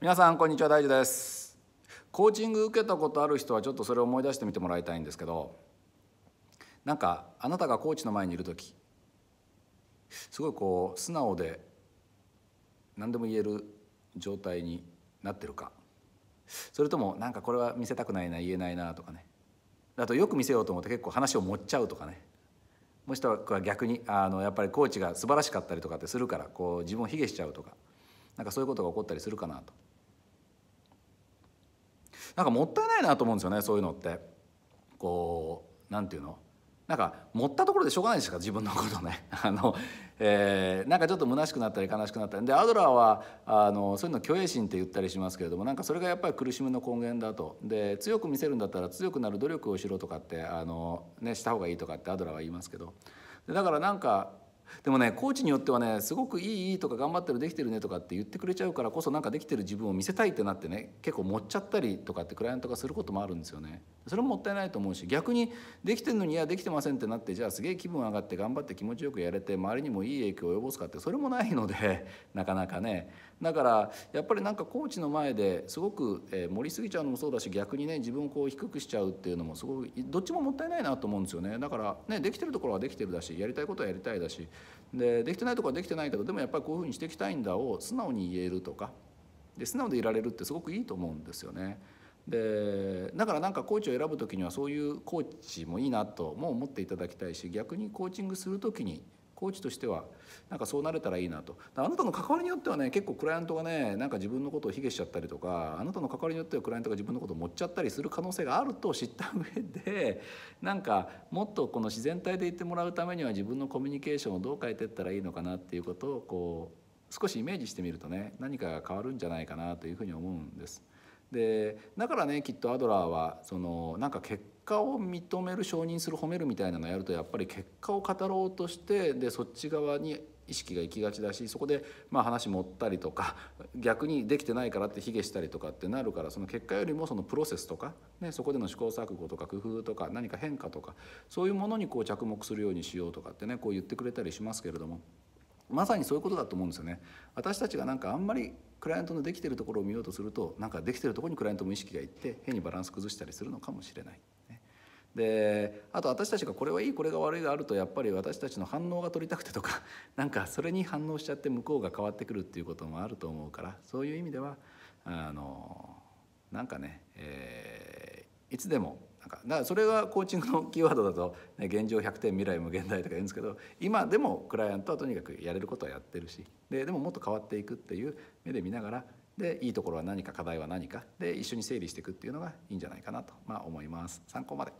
皆さんこんにちは大樹ですコーチング受けたことある人はちょっとそれを思い出してみてもらいたいんですけどなんかあなたがコーチの前にいる時すごいこう素直で何でも言える状態になってるかそれともなんかこれは見せたくないな言えないなとかねあとよく見せようと思って結構話を持っちゃうとかねもしくは逆にあのやっぱりコーチが素晴らしかったりとかってするからこう自分を卑下しちゃうとかなんかそういうことが起こったりするかなと。なんかもったいないなと思うんですよねそういうのってこう何ていうのなんか持ったところでしょうがないですか自分のことね あの、えー、なんかちょっと虚しくなったり悲しくなったりでアドラーはあのそういうの虚栄心って言ったりしますけれどもなんかそれがやっぱり苦しみの根源だとで強く見せるんだったら強くなる努力をしろとかってあの、ね、した方がいいとかってアドラーは言いますけどでだからなんかでもねコーチによってはねすごくいいいいとか頑張ってるできてるねとかって言ってくれちゃうからこそなんかできてる自分を見せたいってなってね結構持っちゃったりとかってクライアントがすることもあるんですよね。それももったいないと思うし逆にできてるのにいやできてませんってなってじゃあすげえ気分上がって頑張って気持ちよくやれて周りにもいい影響を及ぼすかってそれもないので なかなかねだからやっぱりなんかコーチの前ですごく、え盛りすぎちゃうのもそうだし逆にね自分をこう低くしちゃうっていうのもすごいどっちももったいないなと思うんですよねだからねできてるところはできてるだしやりたいことはやりたいだしでできてないとこはできてないけどでもやっぱりこういうふうにしていきたいんだを素直に言えるとかで素直でいられるってすごくいいと思うんですよね。でだからなんかコーチを選ぶ時にはそういうコーチもいいなとも思っていただきたいし逆にコーチングする時にコーチとしてはなんかそうなれたらいいなとあなたの関わりによってはね結構クライアントがねなんか自分のことを卑下しちゃったりとかあなたの関わりによってはクライアントが自分のことを持っちゃったりする可能性があると知った上で なんかもっとこの自然体で言ってもらうためには自分のコミュニケーションをどう変えていったらいいのかなっていうことをこう少しイメージしてみるとね何かが変わるんじゃないかなというふうに思うんです。でだからねきっとアドラーはそのなんか結果を認める承認する褒めるみたいなのやるとやっぱり結果を語ろうとしてでそっち側に意識が行きがちだしそこでまあ話持ったりとか逆にできてないからって卑下したりとかってなるからその結果よりもそのプロセスとか、ね、そこでの試行錯誤とか工夫とか何か変化とかそういうものにこう着目するようにしようとかってねこう言ってくれたりしますけれども。まさにそういうことだと思うんですよね私たちがなんかあんまりクライアントのできてるところを見ようとするとなんかできてるところにクライアントも意識がいって変にバランス崩したりするのかもしれない。ね、であと私たちがこれはいいこれが悪いがあるとやっぱり私たちの反応が取りたくてとか なんかそれに反応しちゃって向こうが変わってくるっていうこともあると思うからそういう意味ではあのなんかね、えー、いつでもかだからそれがコーチングのキーワードだと、ね、現状100点未来無限大とか言うんですけど今でもクライアントはとにかくやれることはやってるしででももっと変わっていくっていう目で見ながらでいいところは何か課題は何かで一緒に整理していくっていうのがいいんじゃないかなと、まあ、思います。参考まで